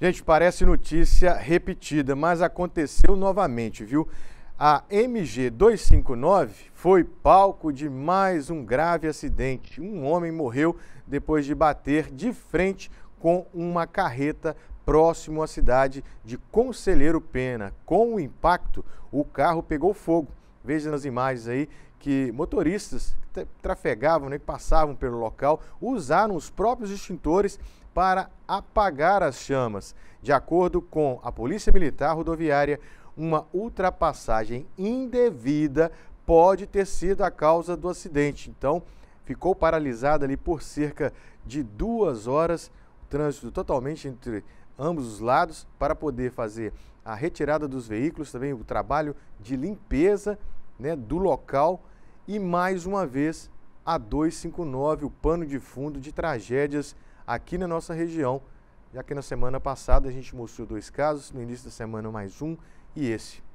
Gente, parece notícia repetida, mas aconteceu novamente, viu? A MG 259 foi palco de mais um grave acidente. Um homem morreu depois de bater de frente com uma carreta próximo à cidade de Conselheiro Pena. Com o impacto, o carro pegou fogo Veja nas imagens aí que motoristas que trafegavam, né, que passavam pelo local, usaram os próprios extintores para apagar as chamas. De acordo com a Polícia Militar Rodoviária, uma ultrapassagem indevida pode ter sido a causa do acidente. Então, ficou paralisada ali por cerca de duas horas, o trânsito totalmente entre ambos os lados, para poder fazer a retirada dos veículos, também o trabalho de limpeza né, do local e mais uma vez a 259, o pano de fundo de tragédias aqui na nossa região, já que na semana passada a gente mostrou dois casos, no início da semana mais um e esse